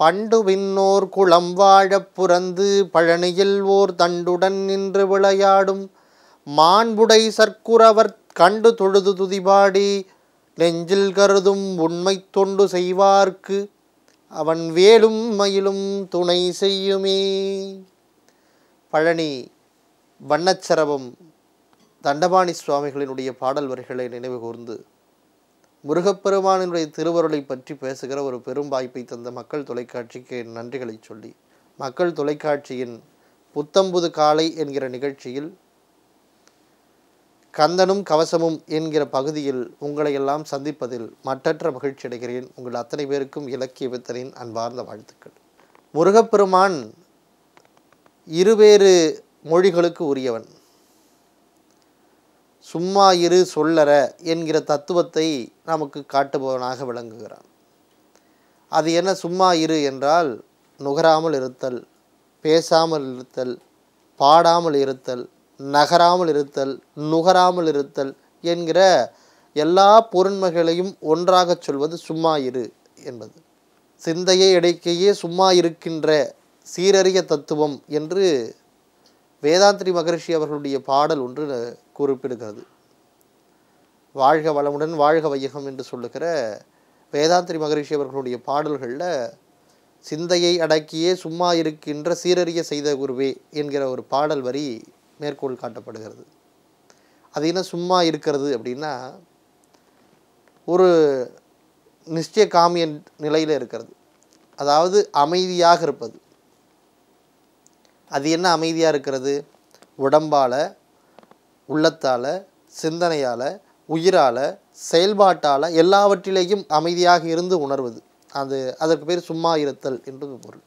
பண்டு விண்ணோர் குளம் வாழப் புறந்து பழனியில் ஓர் தண்டுடன் நின்று விளையாடும் மாண்புடை சர்க்குரவர் கண்டு தொழுது துதிபாடி நெஞ்சில் கருதும் உண்மை தொண்டு செய்வார்க்கு அவன் வேலும் மயிலும் துணை செய்யுமே பழனி வண்ணச்சரவம் தண்டபாணி சுவாமிகளினுடைய பாடல் வரிகளை நினைவு கூர்ந்து முருகப்பெருமானினுடைய திருவருளை பற்றி பேசுகிற ஒரு பெரும் வாய்ப்பை தந்த மக்கள் தொலைக்காட்சிக்கு நன்றிகளை சொல்லி மக்கள் தொலைக்காட்சியின் புத்தம்புது காலை என்கிற நிகழ்ச்சியில் கந்தனும் கவசமும் என்கிற பகுதியில் உங்களை எல்லாம் சந்திப்பதில் மற்றற்ற மகிழ்ச்சி அடைகிறேன் உங்கள் அத்தனை பேருக்கும் இலக்கிய வித்தனின் அன்பார்ந்த வாழ்த்துக்கள் முருகப்பெருமான் இருவேறு மொழிகளுக்கு உரியவன் சும்மா இரு சொல்லற என்கிற தத்துவத்தை நமக்கு காட்டுபவனாக விளங்குகிறான் அது என்ன சும்மா இரு என்றால் நுகராமல் இருத்தல் பேசாமல் இருத்தல் பாடாமல் இருத்தல் நகராமல் இருத்தல் நுகராமல் இருத்தல் என்கிற எல்லா பொருண்மைகளையும் ஒன்றாக சொல்வது சும்மா இரு என்பது சிந்தையை இடைக்கையே சும்மா இருக்கின்ற சீரறிய தத்துவம் என்று வேதாந்திரி மகரிஷி அவர்களுடைய பாடல் ஒன்று குறிப்பிடுகிறது வாழ்க வளமுடன் வாழ்க வையகம் என்று சொல்லுகிற வேதாந்திரி மகரிஷி அவர்களுடைய பாடல்களில் சிந்தையை அடக்கியே சும்மா இருக்கின்ற சீரறிய செய்த குருவே என்கிற ஒரு பாடல் வரி மேற்கோள் காட்டப்படுகிறது அது என்ன சும்மா இருக்கிறது அப்படின்னா ஒரு நிச்சய காமிய நிலையில் இருக்கிறது அதாவது அமைதியாக இருப்பது அது என்ன அமைதியாக இருக்கிறது உடம்பால் உள்ளத்தால் சிந்தனையால் உயிரால் செயல்பாட்டால் எல்லாவற்றிலேயும் அமைதியாக இருந்து உணர்வது அது அதற்கு பேர் சும்மா இருத்தல் என்று பொருள்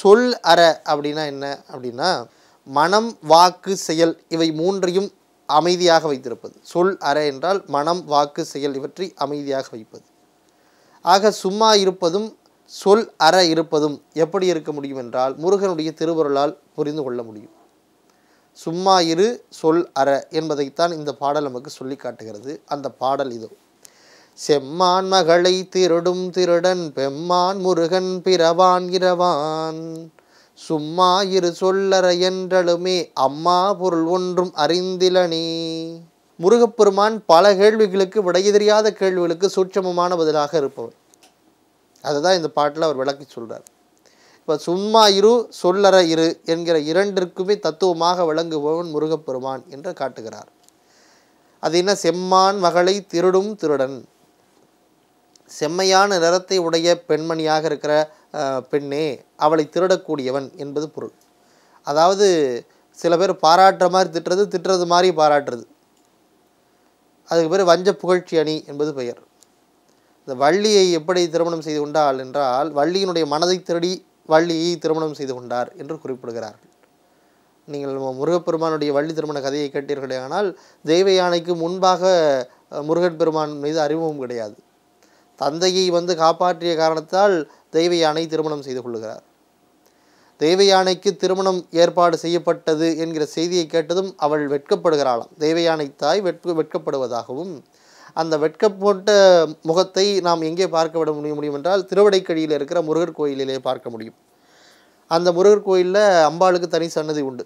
சொல் அற அப்படின்னா என்ன அப்படின்னா மனம் வாக்கு செயல் இவை மூன்றையும் அமைதியாக வைத்திருப்பது சொல் அற என்றால் மனம் வாக்கு செயல் இவற்றை அமைதியாக வைப்பது ஆக சும்மா இருப்பதும் சொல் அற இருப்பதும் எப்படி இருக்க முடியும் என்றால் முருகனுடைய திருவருளால் புரிந்து கொள்ள முடியும் சும்மா இரு சொல் அற என்பதைத்தான் இந்த பாடல் நமக்கு சொல்லி காட்டுகிறது அந்த பாடல் இதோ செம்மான் மகளை திருடும் திருடன் பெம்மான் முருகன் பிறவான் இரவான் சும்மா இரு சொல்லற என்றலுமே அம்மா பொருள் ஒன்றும் அறிந்திலனே முருகப்பெருமான் பல கேள்விகளுக்கு விடைய தெரியாத கேள்விகளுக்கு சூட்சமமான பதிலாக இருப்பவர் அதுதான் இந்த பாட்டில் அவர் விளக்கி சொல்கிறார் இப்போ சும்மா இரு சொல்லற இரு என்கிற இரண்டிற்குமே தத்துவமாக விளங்குபவன் முருகப்பெருமான் என்று காட்டுகிறார் அது என்ன செம்மான் மகளை திருடும் திருடன் செம்மையான நிறத்தை உடைய பெண்மணியாக இருக்கிற பெண்ணே அவளை திருடக்கூடியவன் என்பது பொருள் அதாவது சில பேர் பாராட்டுற மாதிரி திட்டுறது திட்டுறது மாதிரி பாராட்டுறது அதுக்கு பேர் வஞ்ச புகழ்ச்சி அணி என்பது பெயர் இந்த வள்ளியை எப்படி திருமணம் செய்து கொண்டாள் என்றால் வள்ளியினுடைய மனதை திருடி வள்ளியை திருமணம் செய்து கொண்டார் என்று குறிப்பிடுகிறார்கள் நீங்கள் முருகப்பெருமானுடைய வள்ளி திருமண கதையை கேட்டீர்களே ஆனால் தெய்வ யானைக்கு முன்பாக முருகன் பெருமான் மீது அறிமுகம் கிடையாது தந்தையை வந்து காப்பாற்றிய காரணத்தால் தெய்வ யானை திருமணம் செய்து கொள்கிறார் தெய்வ யானைக்கு திருமணம் ஏற்பாடு செய்யப்பட்டது என்கிற செய்தியை கேட்டதும் அவள் வெட்கப்படுகிறாளாம் தெய்வ யானை தாய் வெட்க வெட்கப்படுவதாகவும் அந்த வெட்கப்போட்ட முகத்தை நாம் எங்கே பார்க்க விட முடிய முடியும் என்றால் திருவடைக்கழியில் இருக்கிற முருகர் கோயிலிலே பார்க்க முடியும் அந்த முருகர் கோயிலில் அம்பாளுக்கு தனி சன்னதி உண்டு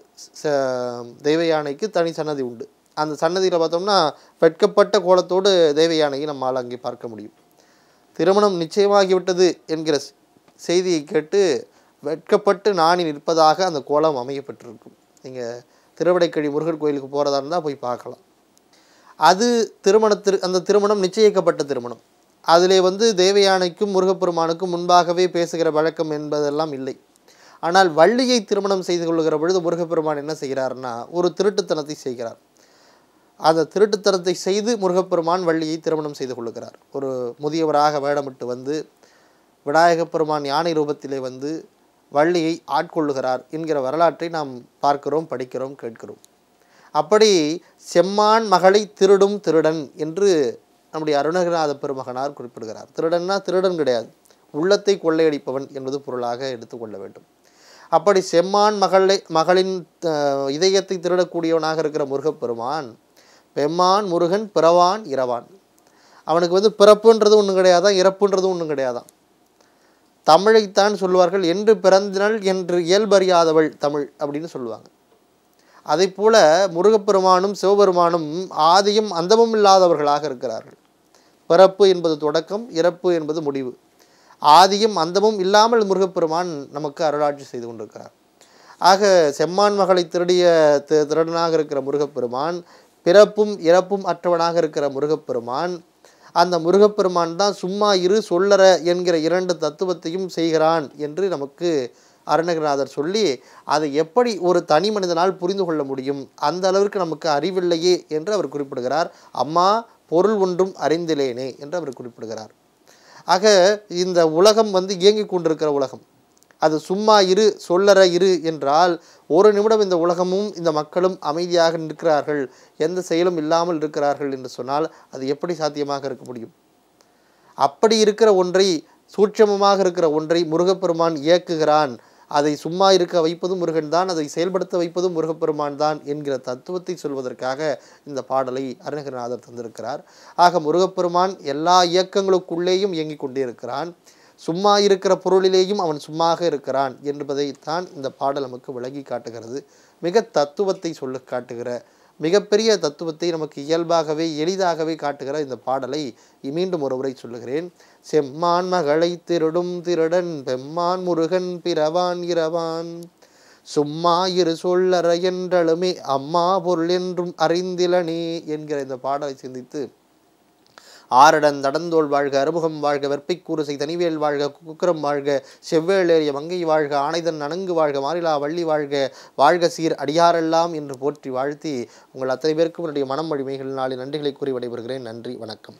தெய்வ யானைக்கு தனி சன்னதி உண்டு அந்த சன்னதியில் பார்த்தோம்னா வெட்கப்பட்ட கோலத்தோடு தெய்வ யானையை நம்மால் அங்கே பார்க்க முடியும் திருமணம் நிச்சயமாகிவிட்டது என்கிற செய்தியை கேட்டு வெட்கப்பட்டு நாணி நிற்பதாக அந்த கோலம் அமையப்பட்டிருக்கும் நீங்கள் திருவடைக்கழி முருகர் கோயிலுக்கு போகிறதா இருந்தால் போய் பார்க்கலாம் அது திருமணத்திற்கு அந்த திருமணம் நிச்சயிக்கப்பட்ட திருமணம் அதிலே வந்து தேவயானைக்கும் முருகப்பெருமானுக்கும் முன்பாகவே பேசுகிற வழக்கம் என்பதெல்லாம் இல்லை ஆனால் வள்ளியை திருமணம் செய்து கொள்கிற பொழுது முருகப்பெருமான் என்ன செய்கிறார்னா ஒரு திருட்டுத்தனத்தை செய்கிறார் அந்த திருட்டுத்தனத்தை செய்து முருகப்பெருமான் வள்ளியை திருமணம் செய்து கொள்கிறார் ஒரு முதியவராக வேடமிட்டு வந்து விநாயகப் பெருமான் யானை ரூபத்திலே வந்து வள்ளியை ஆட்கொள்ளுகிறார் என்கிற வரலாற்றை நாம் பார்க்கிறோம் படிக்கிறோம் கேட்கிறோம் அப்படி செம்மான் மகளை திருடும் திருடன் என்று நம்முடைய அருணகிராத பெருமகனார் குறிப்பிடுகிறார் திருடன்னா திருடன் கிடையாது உள்ளத்தை கொள்ளையடிப்பவன் என்பது பொருளாக எடுத்துக்கொள்ள வேண்டும் அப்படி செம்மான் மகளை மகளின் இதயத்தை திருடக்கூடியவனாக இருக்கிற முருகப்பெருமான் பெம்மான் முருகன் பிறவான் இரவான் அவனுக்கு வந்து பிறப்புன்றது ஒன்றும் கிடையாதான் இறப்புன்றது ஒன்றும் கிடையாதான் தமிழைத்தான் சொல்வார்கள் என்று பிறந்தினள் என்று இயல்பறியாதவள் தமிழ் அப்படின்னு சொல்லுவாங்க அதை போல முருகப்பெருமானும் சிவபெருமானும் ஆதியும் அந்தமும் இல்லாதவர்களாக இருக்கிறார்கள் பிறப்பு என்பது தொடக்கம் இறப்பு என்பது முடிவு ஆதியும் அந்தமும் இல்லாமல் முருகப்பெருமான் நமக்கு அருளாட்சி செய்து கொண்டிருக்கிறார் ஆக செம்மான் மகளை திருடிய திருடனாக இருக்கிற முருகப்பெருமான் பிறப்பும் இறப்பும் அற்றவனாக இருக்கிற முருகப்பெருமான் அந்த முருகப்பெருமான் தான் சும்மா இரு சொல்லற என்கிற இரண்டு தத்துவத்தையும் செய்கிறான் என்று நமக்கு அருணகிரிநாதர் சொல்லி அதை எப்படி ஒரு தனி மனிதனால் புரிந்து கொள்ள முடியும் அந்த அளவிற்கு நமக்கு அறிவில்லையே என்று அவர் குறிப்பிடுகிறார் அம்மா பொருள் ஒன்றும் அறிந்திலேனே என்று அவர் குறிப்பிடுகிறார் ஆக இந்த உலகம் வந்து இயங்கி கொண்டிருக்கிற உலகம் அது சும்மா இரு சொல்லற இரு என்றால் ஒரு நிமிடம் இந்த உலகமும் இந்த மக்களும் அமைதியாக நிற்கிறார்கள் எந்த செயலும் இல்லாமல் இருக்கிறார்கள் என்று சொன்னால் அது எப்படி சாத்தியமாக இருக்க முடியும் அப்படி இருக்கிற ஒன்றை சூட்சமமாக இருக்கிற ஒன்றை முருகப்பெருமான் இயக்குகிறான் அதை சும்மா இருக்க வைப்பதும் முருகன் தான் அதை செயல்படுத்த வைப்பதும் முருகப்பெருமான் தான் என்கிற தத்துவத்தை சொல்வதற்காக இந்த பாடலை அருணகிரநாதர் தந்திருக்கிறார் ஆக முருகப்பெருமான் எல்லா இயக்கங்களுக்குள்ளேயும் இயங்கிக் கொண்டிருக்கிறான் சும்மா இருக்கிற பொருளிலேயும் அவன் சும்மாக இருக்கிறான் என்பதைத்தான் இந்த பாடல் நமக்கு விளங்கி காட்டுகிறது மிக தத்துவத்தை சொல்லு காட்டுகிற மிகப்பெரிய தத்துவத்தை நமக்கு இயல்பாகவே எளிதாகவே காட்டுகிற இந்த பாடலை மீண்டும் ஒரு உரை சொல்லுகிறேன் செம்மான் மகளை திருடும் திருடன் பெம்மான் முருகன் பிறவான் இரவான் சும்மா இரு சொல்லற என்றழுமே அம்மா பொருள் என்றும் அறிந்திலனே என்கிற இந்த பாடலை சிந்தித்து ஆரடன் தடந்தோல் வாழ்க அறுமுகம் வாழ்க வெற்பிக்கூறு செய் தனிவேல் வாழ்க குக்கரம் வாழ்க செவ்வேளேறிய மங்கை வாழ்க ஆனைதன் நனங்கு வாழ்க மாறிலா வள்ளி வாழ்க வாழ்க சீர் அடியாரெல்லாம் என்று போற்றி வாழ்த்தி உங்கள் அத்தனை பேருக்கும் என்னுடைய மனம் வழிமைகள் நாளை நன்றிகளை கூறி விடைபெறுகிறேன் நன்றி வணக்கம்